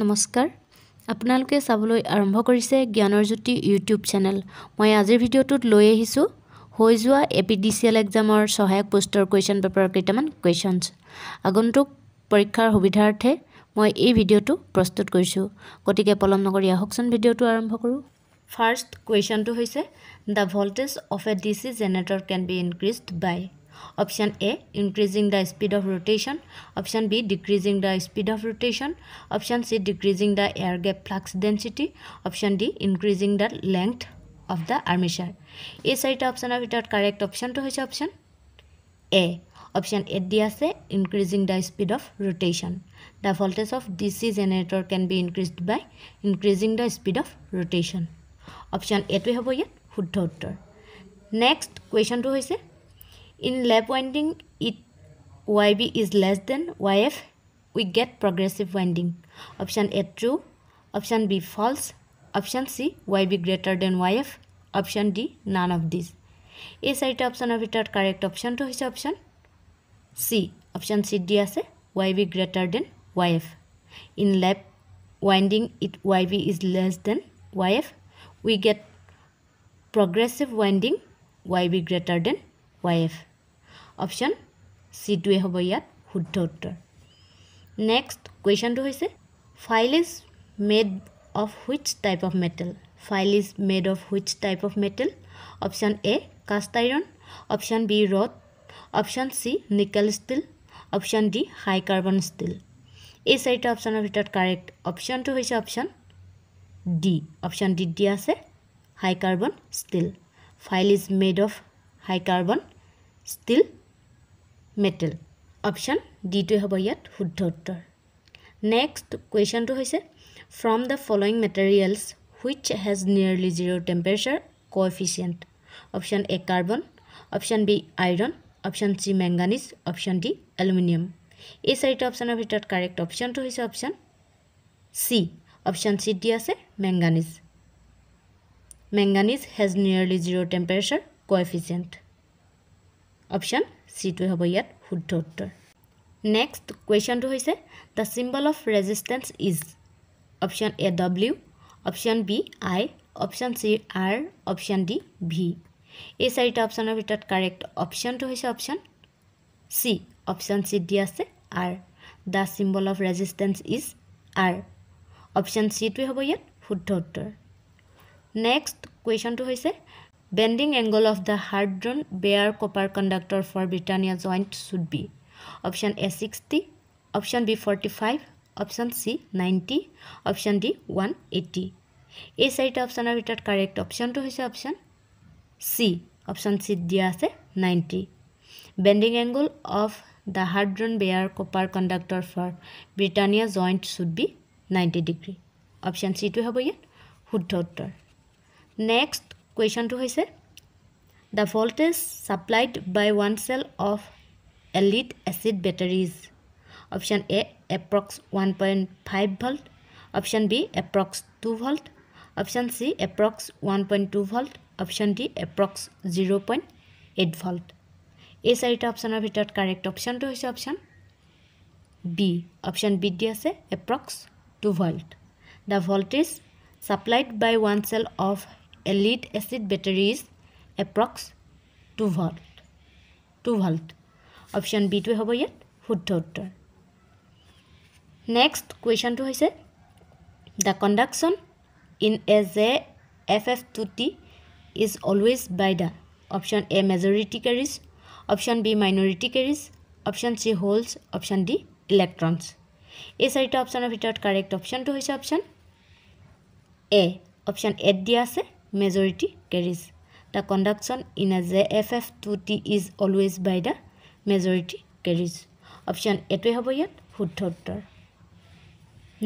নমস্কাৰ আপোনালোকে চাবলৈ আৰম্ভ কৰিছে জ্ঞানৰ জ্যোতি ইউটিউব চেনেল মই আজিৰ ভিডিঅ'টোত লৈ আহিছোঁ হৈ যোৱা A P D C L এক্সামৰ সহায়ক পোষ্টৰ কুৱেশ্যন পেপাৰৰ কেইটামান কুৱেশ্যনছ আগন্তুক পৰীক্ষাৰ সুবিধাৰ্থে মই এই ভিডিঅ'টো প্ৰস্তুত কৰিছোঁ গতিকে পলম নগৰী আহকচোন ভিডিঅ'টো আৰম্ভ কৰোঁ ফাৰ্ষ্ট কুৱেশ্যনটো হৈছে the voltage of a D C generator can be increased by option A increasing the speed of rotation option B decreasing the speed of rotation option C decreasing the air gap flux density option D increasing the length of the armature এই চাৰিটা অপশ্যনৰ ভিতৰত correct অপশ্যনটো হৈছে option A option এত দি আছে increasing the speed of rotation the voltage of D C generator can be increased by increasing the speed of rotation option এটোৱে হ'ব ইয়াত শুদ্ধ উত্তৰ নেক্সট কুৱেশ্যনটো হৈছে In lap winding, it YB is less than YF. We get progressive winding. Option A true. Option B false. Option C YB greater than YF. Option D none of these. এই option of it are correct option to his option C. Option C D Y a YB greater than YF. In lap winding it yb is less than yf we get progressive winding yb greater than yf option চিটোৱে হ'ব ইয়াত শুদ্ধ উত্তৰ next কুৱেশ্যনটো হৈছে file is made of which type of metal file is made of which type of metal option A cast iron option B wrought option C nickel steel option D high carbon steel এই চাৰিটা অপশ্যনৰ ভিতৰত correct অপশ্যনটো হৈছে option D option ডিত দিয়া আছে high carbon steel file is made of high carbon steel metal option ডিটোৱে হ'ব ইয়াত শুদ্ধ উত্তৰ নেক্সট কুৱেশ্যনটো হৈছে from the following materials which has nearly zero' temperature coefficient option A carbon option B iron option C manganese option D aluminium এই চাৰিটা অপশ্যনৰ ভিতৰত কাৰেক্ট অপশ্যনটো হৈছে অপশ্যন চি অপশ্যন চিত দি আছে manganese manganese has nearly zero' temperature coefficient option চিটোৱে হ'ব ইয়াত শুদ্ধ উত্তৰ নেক্সট কুৱেশ্যনটো হৈছে the symbol of resistance is option A W option B I option C R option D V এই চাৰিটা অপশ্যনৰ ভিতৰত কাৰেক্ট অপশ্যনটো হৈছে অপশ্যন চি অপশ্যন চিত দিয়া আছে R the symbol of resistance is R option চিটোৱে হ'ব ইয়াত শুদ্ধ উত্তৰ নেক্সট কুৱেশ্যনটো হৈছে bending angle of the hard drawn bare copper conductor for britannia joint should be option a 60 option b 45 option c 90 option d 180 a site option of it correct option to his option c option c dia 90 bending angle of the hard drawn bare copper conductor for britannia joint should be 90 degree option c to have a yet next কুৱেশ্যনটো হৈছে the voltage supplied by one cell of a lead acid batteries option A approx one point five volt option B approx two volt option C approx one point two volt option D approx zero' point eight volt এই চাৰিটা অপশ্যনৰ ভিতৰত correct অপশ্যনটো হৈছে option B option বিত দি আছে approx two volt the voltage supplied by one cell of a lead acid battery is approx 2 volt 2 volt option b to hobo yet shuddho uttor next question to hoise the conduction in a j ff2t is always by the option a majority carries option b minority carries option c holds option d electrons এই চাৰিটা অপশ্যনৰ ভিতৰত correct অপশ্যনটো হৈছে option A option এত দিয়া আছে majority carries the conduction in a jff 2t is always by the majority carries option a to hobo yet shuddho uttor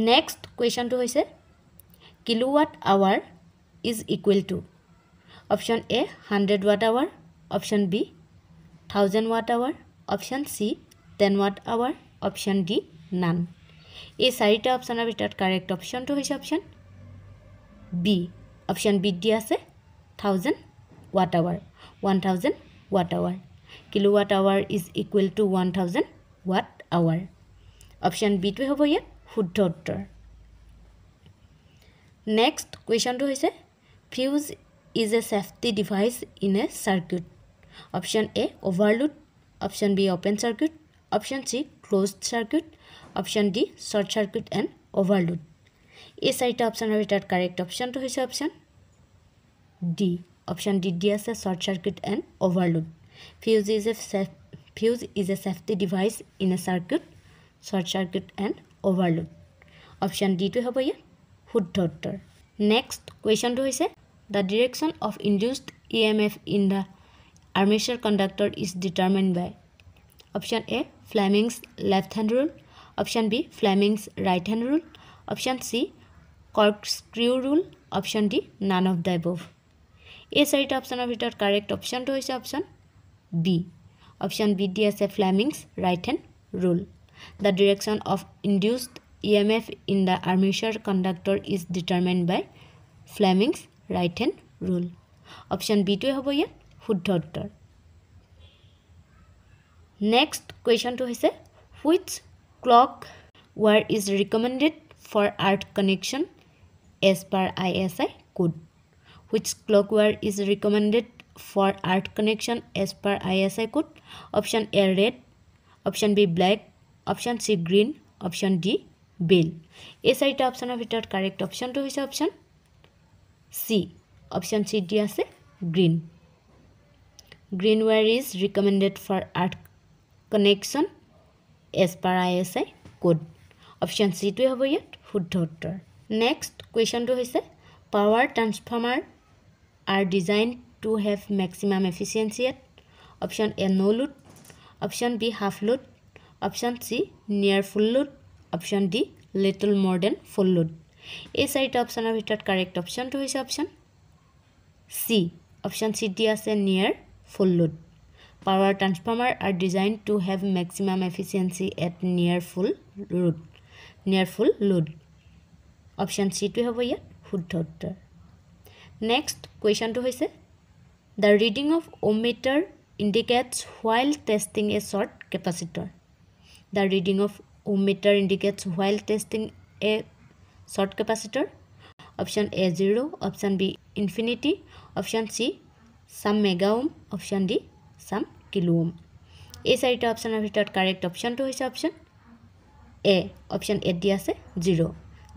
next question to hoise kilowatt hour is equal to option a 100 watt hour option b 1000 watt hour option c 10 watt hour option d none এই চাৰিটা অপশ্যনৰ ভিতৰত correct অপশ্যনটো হৈছে option B option বিত দিয়া আছে thousand watt hour one thousand watt hour kilo watt hour is equal to one thousand watt hour option বিটোৱে হ'ব ইয়াত শুদ্ধ উত্তৰ নেক্সট কুৱেশ্যনটো হৈছে fuse is a safety device in a circuit option A overload option B open circuit option C close circuit option D short circuit and overload এই চাৰিটা অপশ্যনৰ ভিতৰত কাৰেক্ট অপশ্যনটো হৈছে অপশ্যন ডি অপশ্যন ডি দিয়া আছে short circuit and overload fuse is a safe fuse is a safety device in a circuit short circuit and overload option ডিটোৱে হ'ব ইয়াত শুদ্ধ উত্তৰ নেক্সট কুৱেশ্যনটো হৈছে the direction of induced E M F in the armature conductor is determined by option A Fleming's left hand rule option B Fleming's right hand rule option C corkscrew rule option D none of the above এই চাৰিটা অপশ্যনৰ ভিতৰত correct অপশ্যনটো হৈছে option B option বিত দি আছে Fleming's right hand rule the direction of induced E M F in the armature conductor is determined by Fleming's right hand rule option বিটোৱে হ'ব ইয়াত শুদ্ধ উত্তৰ নেক্সট কুৱেশ্যনটো হৈছে which colour wire is recommended for earth connection as per ISI code. Which clockwork is recommended for earth connection as per ISI code? Option A red, option B black, option C green, option D bell. This is the option of it, correct option to which option? C. Option C D as green. Green wire is recommended for earth connection as per ISI code. Option C to have yet food daughter. Next কুৱেশ্যনটো হৈছে power transformer are design to have maximum efficiency at option A no' load option B half load option C near full load option D little more than full load এই চাৰিটা অপশ্যনৰ ভিতৰত correct অপশ্যনটো হৈছে option C option চিত দি আছে near full load power transformer are design to have maximum efficiency at near full road নিয়াৰ full load option চিটোৱে হ'ব ইয়াত শুদ্ধ উত্তৰ নেক্সট কুৱেশ্যনটো হৈছে the reading of ohmmeter indicates while testing a short capacitor the reading of ohmmeter indicates while testing a short capacitor option A zero' option B infinity option C some megohm option D চাম কিলোম এই চাৰিটা অপশ্যনৰ ভিতৰত correct অপশ্যনটো হৈছে option A option এত দিয়া আছে zero'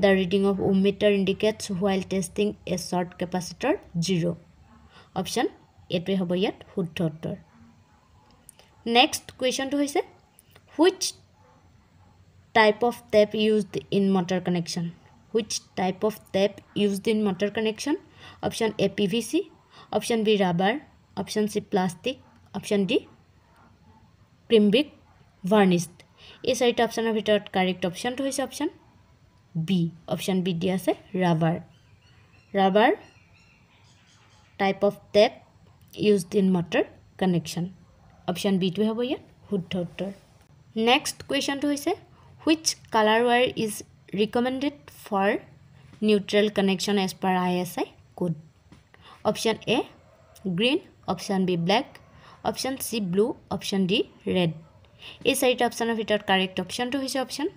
the reading of ohmmeter indicates while testing a short capacitor zero option এইটোৱে হ'ব ইয়াত শুদ্ধ উত্তৰ নেক্সট কুৱেশ্যনটো হৈছে which type of tape used in motor connection which type of tape used in motor connection option A P V C option B rubber option C plastic option D cambric varnished এই চাৰিটা অপশ্যনৰ ভিতৰত correct অপশ্যনটো হৈছে option B option B দিয়া আছে rubber rubber type of tape use in motor connection option বিটোৱে হ'ব ইয়াত শুদ্ধ উত্তৰ নেক্সট কুৱেশ্যনটো হৈছে which colour wire is recommended for neutral connection as per I S I code option A green option B black option C blue option D red এই চাৰিটা অপশ্যনৰ ভিতৰত কাৰেক্ট অপশ্যনটো হৈছে অপশ্যন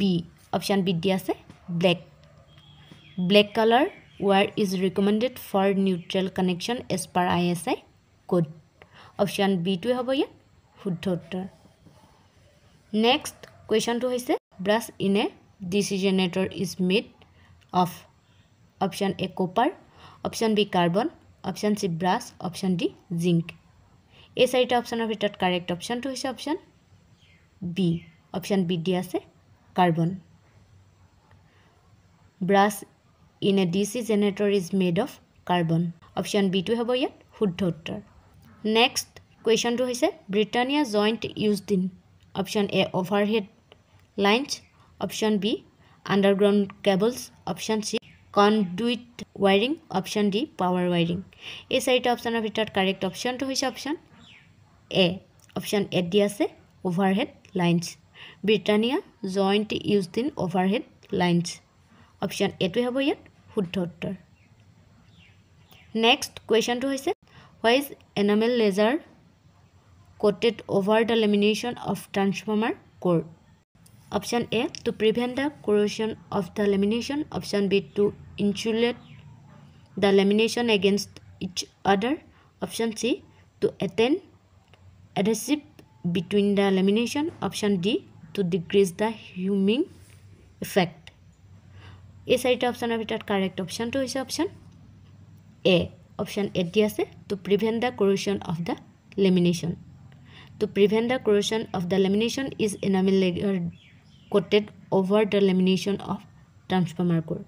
বি অপশ্যন বিত দিয়া আছে black black colour wire is recommended for neutral connection as per I S I code option বিটোৱে হ'ব ইয়াত শুদ্ধ উত্তৰ নেক্সট কুৱেশ্যনটো হৈছে brush in a D C generator is made of option A copper option B carbon option C brass option D zinc এই চাৰিটা অপশ্যনৰ ভিতৰত কাৰেক্ট অপশ্যনটো হৈছে অপশ্যন বি অপশ্যন বিত দিয়া আছে carbon brush in a D C generator is made of carbon option বিটো হ'ব ইয়াত শুদ্ধ উত্তৰ নেক্সট কুৱেশ্যনটো হৈছে Britannia joint used in option A overhead lines option B underground cables option C conduit wiring option D power wiring এই চাৰিটা অপশ্যনৰ ভিতৰত কাৰেক্ট অপশ্যনটো হৈছে অপশ্যন এ অপশ্যন এ দি আছে overhead lines Britannia joint used in overhead lines option এইটোৱে হ'ব ইয়াত শুদ্ধ উত্তৰ নেক্সট কুৱেশ্যনটো হৈছে why is enamel lacquer coated over the lamination of transformer core option A to prevent the corrosion of the lamination option B to insulate the lamination against each other option C to attain adhesive between the lamination option D to decrease the humming effect এই চাৰিটা অপশ্যনৰ ভিতৰত correct অপশ্যনটো হৈছে option A option এত দি আছে to prevent the corrosion of the lamination to prevent the corrosion of the lamination is enamel coated over the lamination of transformer core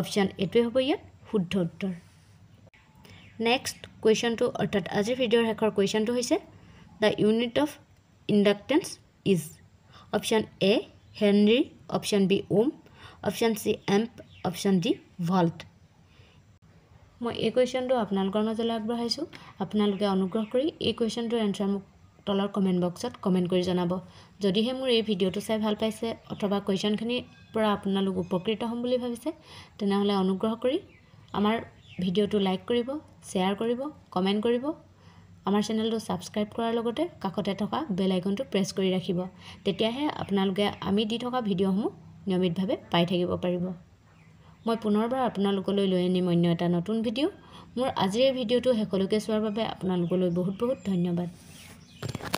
option এইটোৱে হ'ব ইয়াত শুদ্ধ উত্তৰ নেক্সট কুৱেশ্যনটো অৰ্থাৎ আজিৰ ভিডিঅ'ৰ শেষৰ কুৱেশ্যনটো হৈছে the unit of inductance is option A henry option B ohm option C amp option D volt মই এই কুৱেশ্যনটো আপোনালোকৰ মাজলৈ আগবঢ়াইছোঁ আপোনালোকে অনুগ্ৰহ কৰি এই কুৱেশ্যনটোৰ এনচাৰ মোক তলৰ কমেণ্ট বক্সত কমেণ্ট কৰি জনাব যদিহে মোৰ এই ভিডিঅ'টো চাই ভাল পাইছে অথবা কুৱেশ্যনখিনিৰ পৰা আপোনালোক উপকৃত হ'ম বুলি ভাবিছে তেনেহ'লে অনুগ্ৰহ কৰি আমাৰ ভিডিঅ'টো লাইক কৰিব শ্বেয়াৰ কৰিব কমেণ্ট কৰিব আমাৰ চেনেলটো ছাবস্ক্ৰাইব কৰাৰ লগতে কাষতে থকা বেল আইকনটো প্ৰেছ কৰি ৰাখিব তেতিয়াহে আপোনালোকে আমি দি থকা ভিডিঅ'সমূহ নিয়মিতভাৱে পাই থাকিব পাৰিব মই পুনৰবাৰ আপোনালোকলৈ লৈ আনিম অন্য এটা নতুন ভিডিঅ' মোৰ আজিৰ ভিডিঅ'টো শেষলৈকে চোৱাৰ বাবে আপোনালোকলৈ বহুত বহুত ধন্যবাদ